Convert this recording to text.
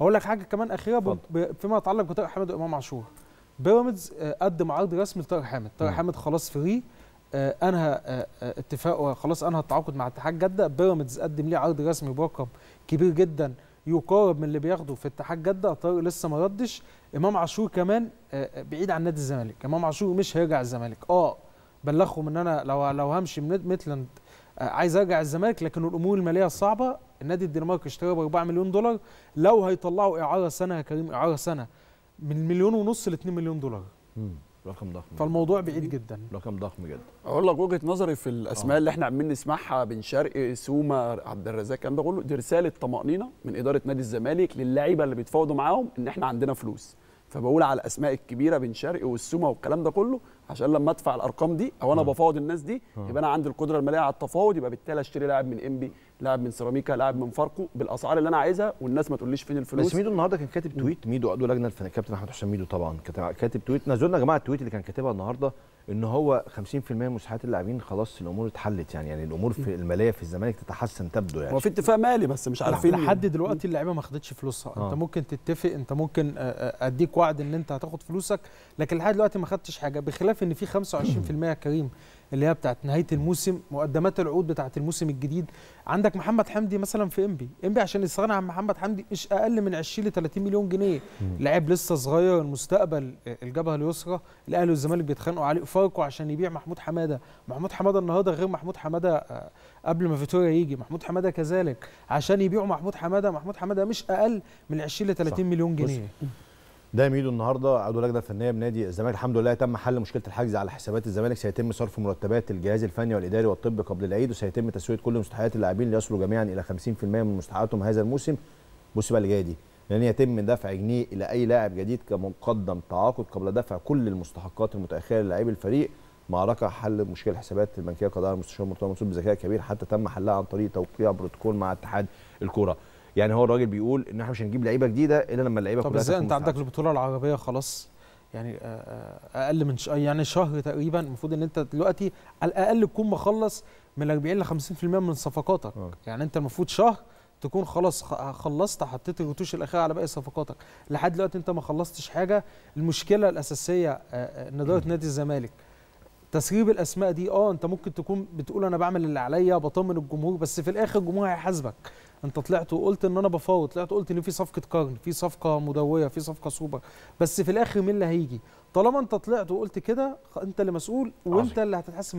هقول لك حاجه كمان اخيره فيما يتعلق بطارق حامد وامام عاشور بيراميدز آه، قدم عرض رسمي لطارق حامد طارق حامد خلاص فري آه، انهى آه، اتفاقه خلاص انهى التعاقد مع اتحاد جده بيراميدز قدم ليه عرض رسمي برقم كبير جدا يقارب من اللي بياخده في اتحاد جده طارق لسه ما ردش امام عاشور كمان بعيد عن نادي الزمالك امام عاشور مش هيرجع الزمالك اه بلغهم ان انا لو لو همشي من ميتلاند آه، عايز ارجع الزمالك لكن الامور الماليه صعبه النادي الدنماركي اشتراه ب 4 مليون دولار لو هيطلعوا اعاره سنه يا كريم اعاره سنه من مليون ونص ل 2 مليون دولار امم رقم ضخم فالموضوع بعيد جدا رقم ضخم جدا اقول لك وجهه نظري في الاسماء آه. اللي احنا عمالين نسمعها بن شرقي سوما عبد الرزاق الكلام ده كله دي رساله طمانينه من اداره نادي الزمالك للاعيبه اللي بيتفاوضوا معاهم ان احنا عندنا فلوس فبقول على الاسماء الكبيره بن شرقي والسوما والكلام ده كله عشان لما ادفع الارقام دي او انا بفاوض الناس دي يبقى انا عندي القدره الماليه على التفاوض يبقى بالتالي اشتري لاعب من انبي لاعب من سيراميكا لاعب من فاركو بالاسعار اللي انا عايزها والناس ما تقوليش فين الفلوس بس ميدو النهارده كان كاتب تويت ميدو عضو لجنه الفنيه كابتن احمد حسام ميدو طبعا كاتب تويت نزلنا يا جماعه التويت اللي كان كاتبها النهارده ان هو 50% من مساحات اللاعبين خلاص الامور اتحلت يعني يعني الامور في الماليه في الزمالك تتحسن تبدو يعني هو في اتفاق مالي بس مش عارفين لحد دلوقتي اللعيبه ما خدتش فلوسها آه. انت ممكن تتفق انت ممكن آه، آه، اديك وعد ان انت هتاخد فلوسك لكن لحد دلوقتي ما خدتش حاجه بخلاف شايف ان في 25% يا كريم اللي هي بتاعت نهايه الموسم مقدمات العقود بتاعت الموسم الجديد عندك محمد حمدي مثلا في انبي انبي عشان يستغنى عن محمد حمدي مش اقل من 20 ل 30 مليون جنيه لاعب لسه صغير المستقبل الجبهه اليسرى الاهلي والزمالك بيتخانقوا عليه فاركو عشان يبيع محمود حماده محمود حماده النهارده غير محمود حماده آه، قبل ما فيتوريا يجي محمود حماده كذلك عشان يبيعوا محمود حماده محمود حماده مش اقل من 20 ل 30 مليون جنيه ده ميدو النهارده عضو اللجنه الفنيه بنادي الزمالك الحمد لله تم حل مشكله الحجز على حسابات الزمالك سيتم صرف مرتبات الجهاز الفني والاداري والطب قبل العيد وسيتم تسويه كل مستحقات اللاعبين ليصلوا جميعا الى 50% من مستحقاتهم هذا الموسم بص بقى اللي جايه دي لن يتم دفع جنيه الى اي لاعب جديد كمقدم تعاقد قبل دفع كل المستحقات المتاخره للاعبي الفريق معركه حل مشكله الحسابات البنكيه قضاها المستشار مرتضى منصور بذكاء كبير حتى تم حلها عن طريق توقيع بروتوكول مع اتحاد الكوره يعني هو الراجل بيقول ان احنا مش هنجيب لعيبه جديده الا لما اللعيبه كلها طب ازاي انت عندك البطوله العربيه خلاص يعني آه، آه، اقل من ش... يعني شهر تقريبا المفروض ان انت دلوقتي على الاقل تكون مخلص من 40 ل 50% من صفقاتك أوه. يعني انت المفروض شهر تكون خلاص خلصت حطيت الرتوش الاخيره على باقي صفقاتك لحد دلوقتي انت ما خلصتش حاجه المشكله الاساسيه آه، ان اداره نادي الزمالك تسريب الاسماء دي اه انت ممكن تكون بتقول انا بعمل اللي عليا بطمن الجمهور بس في الاخر الجمهور هيحاسبك انت طلعت وقلت ان انا بفاوض طلعت قلت ان في صفقه قرن في صفقه مدويه في صفقه سوبر بس في الاخر مين اللي هيجي طالما انت طلعت وقلت كده انت اللي مسؤول وانت عظيم. اللي هتتحسن من